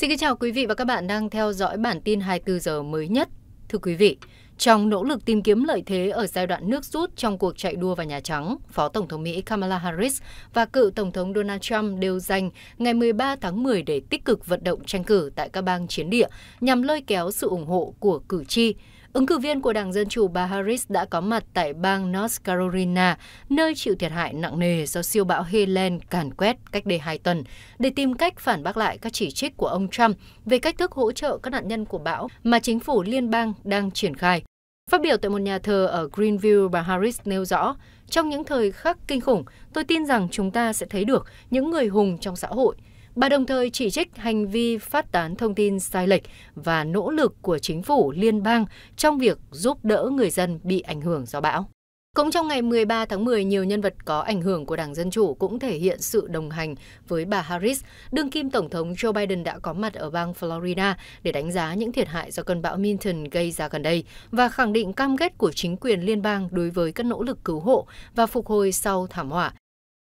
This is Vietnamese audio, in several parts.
Xin kính chào quý vị và các bạn đang theo dõi bản tin 24 giờ mới nhất. Thưa quý vị, trong nỗ lực tìm kiếm lợi thế ở giai đoạn nước rút trong cuộc chạy đua vào Nhà Trắng, Phó Tổng thống Mỹ Kamala Harris và cựu Tổng thống Donald Trump đều dành ngày 13 tháng 10 để tích cực vận động tranh cử tại các bang chiến địa nhằm lôi kéo sự ủng hộ của cử tri. Ứng cử viên của Đảng Dân Chủ bà Harris đã có mặt tại bang North Carolina, nơi chịu thiệt hại nặng nề do siêu bão Helen càn quét cách đây hai tuần, để tìm cách phản bác lại các chỉ trích của ông Trump về cách thức hỗ trợ các nạn nhân của bão mà chính phủ liên bang đang triển khai. Phát biểu tại một nhà thờ ở Greenville, bà Harris nêu rõ, trong những thời khắc kinh khủng, tôi tin rằng chúng ta sẽ thấy được những người hùng trong xã hội – bà đồng thời chỉ trích hành vi phát tán thông tin sai lệch và nỗ lực của chính phủ liên bang trong việc giúp đỡ người dân bị ảnh hưởng do bão. Cũng trong ngày 13 tháng 10, nhiều nhân vật có ảnh hưởng của Đảng Dân Chủ cũng thể hiện sự đồng hành với bà Harris. Đương kim Tổng thống Joe Biden đã có mặt ở bang Florida để đánh giá những thiệt hại do cơn bão Minton gây ra gần đây và khẳng định cam kết của chính quyền liên bang đối với các nỗ lực cứu hộ và phục hồi sau thảm họa.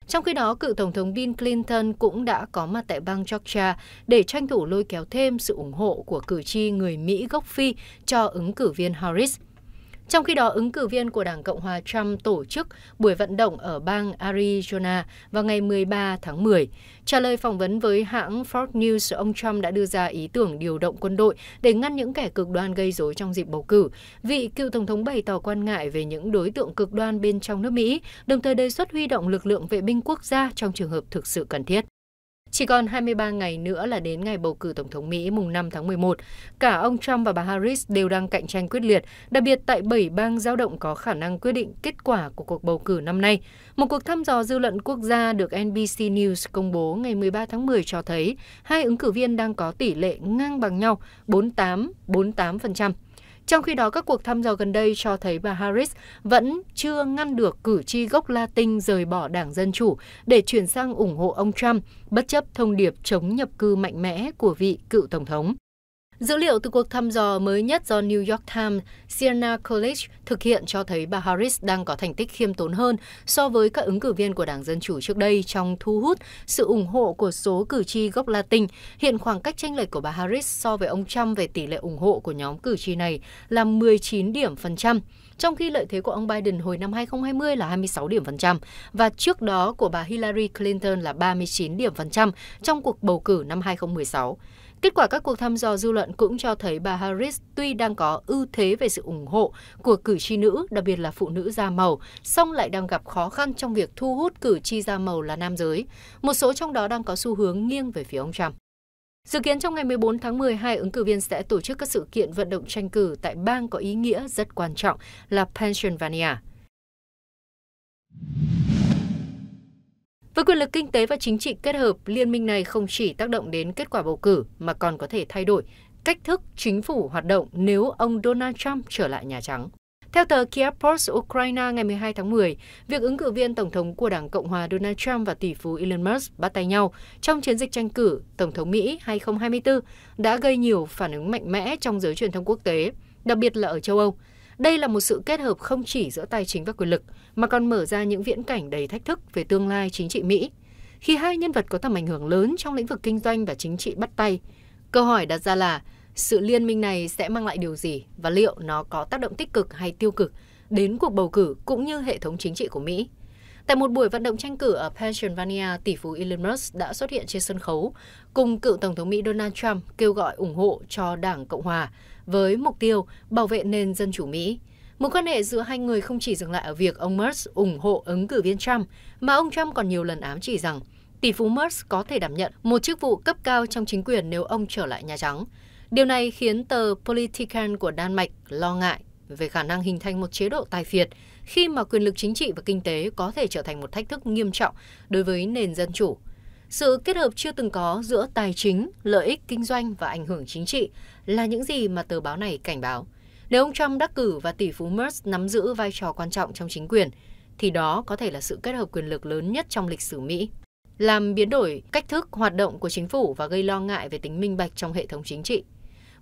Trong khi đó, cựu Tổng thống Bill Clinton cũng đã có mặt tại bang Georgia để tranh thủ lôi kéo thêm sự ủng hộ của cử tri người Mỹ gốc Phi cho ứng cử viên Harris. Trong khi đó, ứng cử viên của Đảng Cộng hòa Trump tổ chức buổi vận động ở bang Arizona vào ngày 13 tháng 10. Trả lời phỏng vấn với hãng Fox News, ông Trump đã đưa ra ý tưởng điều động quân đội để ngăn những kẻ cực đoan gây rối trong dịp bầu cử. Vị cựu Tổng thống bày tỏ quan ngại về những đối tượng cực đoan bên trong nước Mỹ, đồng thời đề xuất huy động lực lượng vệ binh quốc gia trong trường hợp thực sự cần thiết. Chỉ còn 23 ngày nữa là đến ngày bầu cử Tổng thống Mỹ mùng 5 tháng 11. Cả ông Trump và bà Harris đều đang cạnh tranh quyết liệt, đặc biệt tại 7 bang giao động có khả năng quyết định kết quả của cuộc bầu cử năm nay. Một cuộc thăm dò dư luận quốc gia được NBC News công bố ngày 13 tháng 10 cho thấy hai ứng cử viên đang có tỷ lệ ngang bằng nhau 48, 48%. Trong khi đó, các cuộc thăm dò gần đây cho thấy bà Harris vẫn chưa ngăn được cử tri gốc Latin rời bỏ Đảng Dân Chủ để chuyển sang ủng hộ ông Trump, bất chấp thông điệp chống nhập cư mạnh mẽ của vị cựu Tổng thống dữ liệu từ cuộc thăm dò mới nhất do new york times siena college thực hiện cho thấy bà harris đang có thành tích khiêm tốn hơn so với các ứng cử viên của đảng dân chủ trước đây trong thu hút sự ủng hộ của số cử tri gốc latin hiện khoảng cách tranh lệch của bà harris so với ông trump về tỷ lệ ủng hộ của nhóm cử tri này là 19 điểm phần trăm trong khi lợi thế của ông Biden hồi năm 2020 là 26 điểm phần trăm và trước đó của bà Hillary Clinton là 39 điểm phần trăm trong cuộc bầu cử năm 2016. Kết quả các cuộc thăm dò dư luận cũng cho thấy bà Harris tuy đang có ưu thế về sự ủng hộ của cử tri nữ, đặc biệt là phụ nữ da màu, song lại đang gặp khó khăn trong việc thu hút cử tri da màu là nam giới. Một số trong đó đang có xu hướng nghiêng về phía ông Trump. Dự kiến trong ngày 14 tháng 10, hai ứng cử viên sẽ tổ chức các sự kiện vận động tranh cử tại bang có ý nghĩa rất quan trọng là Pennsylvania. Với quyền lực kinh tế và chính trị kết hợp, liên minh này không chỉ tác động đến kết quả bầu cử mà còn có thể thay đổi cách thức chính phủ hoạt động nếu ông Donald Trump trở lại Nhà Trắng. Theo tờ Kiev Post Ukraine ngày 12 tháng 10, việc ứng cử viên Tổng thống của Đảng Cộng hòa Donald Trump và tỷ phú Elon Musk bắt tay nhau trong chiến dịch tranh cử Tổng thống Mỹ 2024 đã gây nhiều phản ứng mạnh mẽ trong giới truyền thông quốc tế, đặc biệt là ở châu Âu. Đây là một sự kết hợp không chỉ giữa tài chính và quyền lực, mà còn mở ra những viễn cảnh đầy thách thức về tương lai chính trị Mỹ. Khi hai nhân vật có tầm ảnh hưởng lớn trong lĩnh vực kinh doanh và chính trị bắt tay, câu hỏi đặt ra là sự liên minh này sẽ mang lại điều gì và liệu nó có tác động tích cực hay tiêu cực đến cuộc bầu cử cũng như hệ thống chính trị của Mỹ. Tại một buổi vận động tranh cử ở Pennsylvania, tỷ phú Elon Musk đã xuất hiện trên sân khấu cùng cựu Tổng thống Mỹ Donald Trump kêu gọi ủng hộ cho Đảng Cộng Hòa với mục tiêu bảo vệ nền dân chủ Mỹ. Mối quan hệ giữa hai người không chỉ dừng lại ở việc ông Musk ủng hộ ứng cử viên Trump, mà ông Trump còn nhiều lần ám chỉ rằng tỷ phú Musk có thể đảm nhận một chức vụ cấp cao trong chính quyền nếu ông trở lại Nhà Trắng. Điều này khiến tờ Politiken của Đan Mạch lo ngại về khả năng hình thành một chế độ tài phiệt khi mà quyền lực chính trị và kinh tế có thể trở thành một thách thức nghiêm trọng đối với nền dân chủ. Sự kết hợp chưa từng có giữa tài chính, lợi ích kinh doanh và ảnh hưởng chính trị là những gì mà tờ báo này cảnh báo. Nếu ông Trump đắc cử và tỷ phú Musk nắm giữ vai trò quan trọng trong chính quyền, thì đó có thể là sự kết hợp quyền lực lớn nhất trong lịch sử Mỹ, làm biến đổi cách thức hoạt động của chính phủ và gây lo ngại về tính minh bạch trong hệ thống chính trị.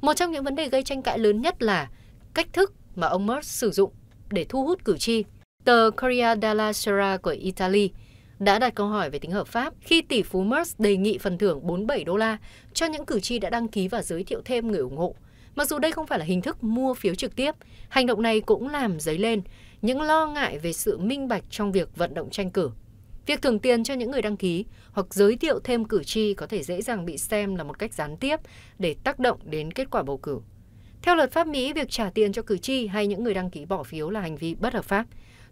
Một trong những vấn đề gây tranh cãi lớn nhất là cách thức mà ông Musk sử dụng để thu hút cử tri. Tờ Corriere della Sera của Italy đã đặt câu hỏi về tính hợp pháp khi tỷ phú Musk đề nghị phần thưởng 47 đô la cho những cử tri đã đăng ký và giới thiệu thêm người ủng hộ. Mặc dù đây không phải là hình thức mua phiếu trực tiếp, hành động này cũng làm dấy lên những lo ngại về sự minh bạch trong việc vận động tranh cử. Việc thưởng tiền cho những người đăng ký hoặc giới thiệu thêm cử tri có thể dễ dàng bị xem là một cách gián tiếp để tác động đến kết quả bầu cử. Theo luật pháp Mỹ, việc trả tiền cho cử tri hay những người đăng ký bỏ phiếu là hành vi bất hợp pháp.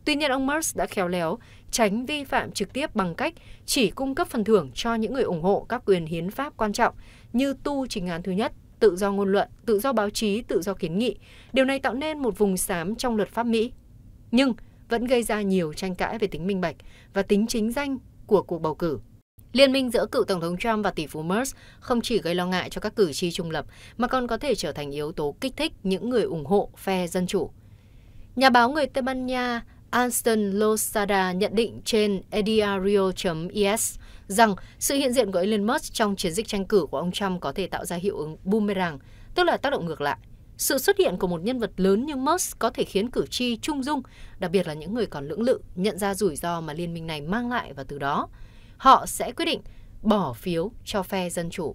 Tuy nhiên, ông Musk đã khéo léo tránh vi phạm trực tiếp bằng cách chỉ cung cấp phần thưởng cho những người ủng hộ các quyền hiến pháp quan trọng như tu trình án thứ nhất, tự do ngôn luận, tự do báo chí, tự do kiến nghị. Điều này tạo nên một vùng xám trong luật pháp Mỹ. Nhưng vẫn gây ra nhiều tranh cãi về tính minh bạch và tính chính danh của cuộc bầu cử. Liên minh giữa cựu Tổng thống Trump và tỷ phú Musk không chỉ gây lo ngại cho các cử tri trung lập mà còn có thể trở thành yếu tố kích thích những người ủng hộ phe Dân Chủ. Nhà báo người Tây Ban Nha Anston Losada nhận định trên ediario.es rằng sự hiện diện của Elon Musk trong chiến dịch tranh cử của ông Trump có thể tạo ra hiệu ứng boomerang, tức là tác động ngược lại. Sự xuất hiện của một nhân vật lớn như Musk có thể khiến cử tri trung dung, đặc biệt là những người còn lưỡng lự, nhận ra rủi ro mà liên minh này mang lại và từ đó họ sẽ quyết định bỏ phiếu cho phe Dân Chủ.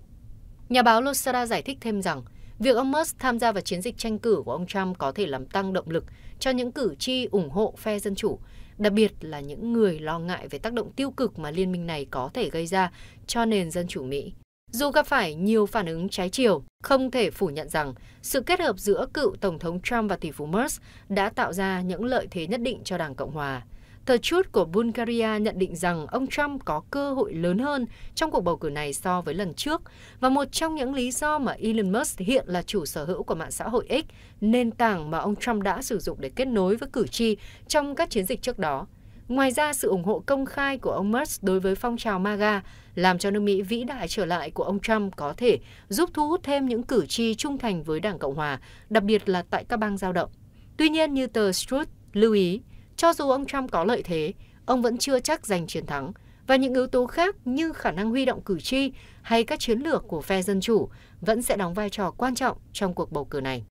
Nhà báo Losada giải thích thêm rằng, việc ông Musk tham gia vào chiến dịch tranh cử của ông Trump có thể làm tăng động lực cho những cử tri ủng hộ phe Dân Chủ, đặc biệt là những người lo ngại về tác động tiêu cực mà liên minh này có thể gây ra cho nền dân chủ Mỹ dù gặp phải nhiều phản ứng trái chiều, không thể phủ nhận rằng sự kết hợp giữa cựu Tổng thống Trump và tỷ phú Musk đã tạo ra những lợi thế nhất định cho Đảng Cộng Hòa. Tờ chút của Bulgaria nhận định rằng ông Trump có cơ hội lớn hơn trong cuộc bầu cử này so với lần trước và một trong những lý do mà Elon Musk hiện là chủ sở hữu của mạng xã hội X, nền tảng mà ông Trump đã sử dụng để kết nối với cử tri trong các chiến dịch trước đó, Ngoài ra, sự ủng hộ công khai của ông Musk đối với phong trào MAGA làm cho nước Mỹ vĩ đại trở lại của ông Trump có thể giúp thu hút thêm những cử tri trung thành với Đảng Cộng Hòa, đặc biệt là tại các bang giao động. Tuy nhiên, như tờ Struth lưu ý, cho dù ông Trump có lợi thế, ông vẫn chưa chắc giành chiến thắng và những yếu tố khác như khả năng huy động cử tri hay các chiến lược của phe dân chủ vẫn sẽ đóng vai trò quan trọng trong cuộc bầu cử này.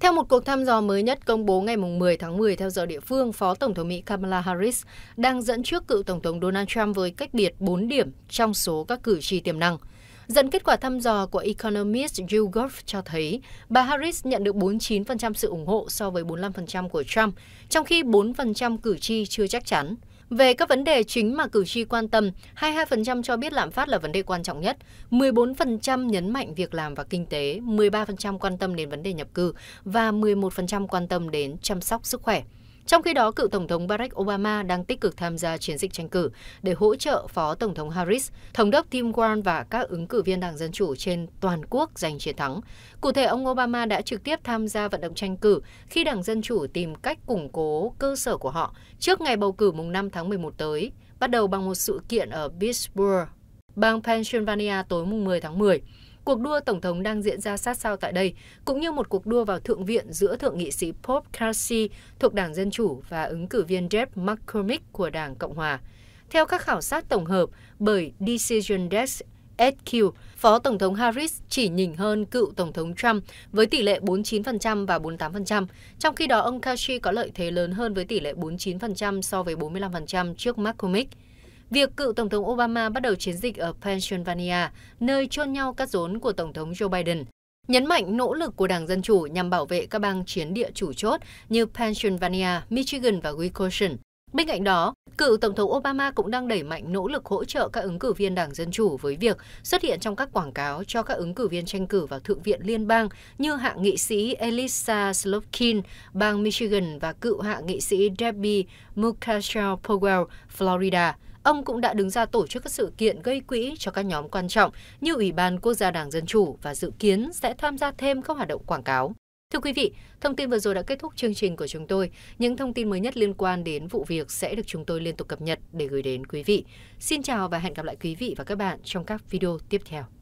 Theo một cuộc thăm dò mới nhất công bố ngày 10 tháng 10 theo giờ địa phương, Phó Tổng thống Mỹ Kamala Harris đang dẫn trước cựu Tổng thống Donald Trump với cách biệt 4 điểm trong số các cử tri tiềm năng. Dẫn kết quả thăm dò của Economist Yougov cho thấy bà Harris nhận được 49% sự ủng hộ so với 45% của Trump, trong khi 4% cử tri chưa chắc chắn. Về các vấn đề chính mà cử tri quan tâm, 22% cho biết lạm phát là vấn đề quan trọng nhất, 14% nhấn mạnh việc làm và kinh tế, 13% quan tâm đến vấn đề nhập cư và 11% quan tâm đến chăm sóc sức khỏe. Trong khi đó, cựu Tổng thống Barack Obama đang tích cực tham gia chiến dịch tranh cử để hỗ trợ Phó Tổng thống Harris, Thống đốc Tim Walz và các ứng cử viên Đảng Dân Chủ trên toàn quốc giành chiến thắng. Cụ thể, ông Obama đã trực tiếp tham gia vận động tranh cử khi Đảng Dân Chủ tìm cách củng cố cơ sở của họ trước ngày bầu cử mùng 5 tháng 11 tới, bắt đầu bằng một sự kiện ở Pittsburgh, bang Pennsylvania tối mùng 10 tháng 10 cuộc đua tổng thống đang diễn ra sát sao tại đây, cũng như một cuộc đua vào thượng viện giữa thượng nghị sĩ Bob Casey thuộc Đảng Dân Chủ và ứng cử viên Jeff McCormick của Đảng Cộng Hòa. Theo các khảo sát tổng hợp bởi Decision Desk SQ, Phó Tổng thống Harris chỉ nhỉnh hơn cựu Tổng thống Trump với tỷ lệ 49% và 48%, trong khi đó ông Kashi có lợi thế lớn hơn với tỷ lệ 49% so với 45% trước McCormick. Việc cựu Tổng thống Obama bắt đầu chiến dịch ở Pennsylvania, nơi chôn nhau các rốn của Tổng thống Joe Biden, nhấn mạnh nỗ lực của Đảng Dân Chủ nhằm bảo vệ các bang chiến địa chủ chốt như Pennsylvania, Michigan và Wisconsin. Bên cạnh đó, cựu Tổng thống Obama cũng đang đẩy mạnh nỗ lực hỗ trợ các ứng cử viên Đảng Dân Chủ với việc xuất hiện trong các quảng cáo cho các ứng cử viên tranh cử vào Thượng viện Liên bang như hạ nghị sĩ Elisa Slotkin, bang Michigan và cựu hạ nghị sĩ Debbie Mukasey Powell, Florida ông cũng đã đứng ra tổ chức các sự kiện gây quỹ cho các nhóm quan trọng như Ủy ban Quốc gia Đảng Dân Chủ và dự kiến sẽ tham gia thêm các hoạt động quảng cáo. Thưa quý vị, thông tin vừa rồi đã kết thúc chương trình của chúng tôi. Những thông tin mới nhất liên quan đến vụ việc sẽ được chúng tôi liên tục cập nhật để gửi đến quý vị. Xin chào và hẹn gặp lại quý vị và các bạn trong các video tiếp theo.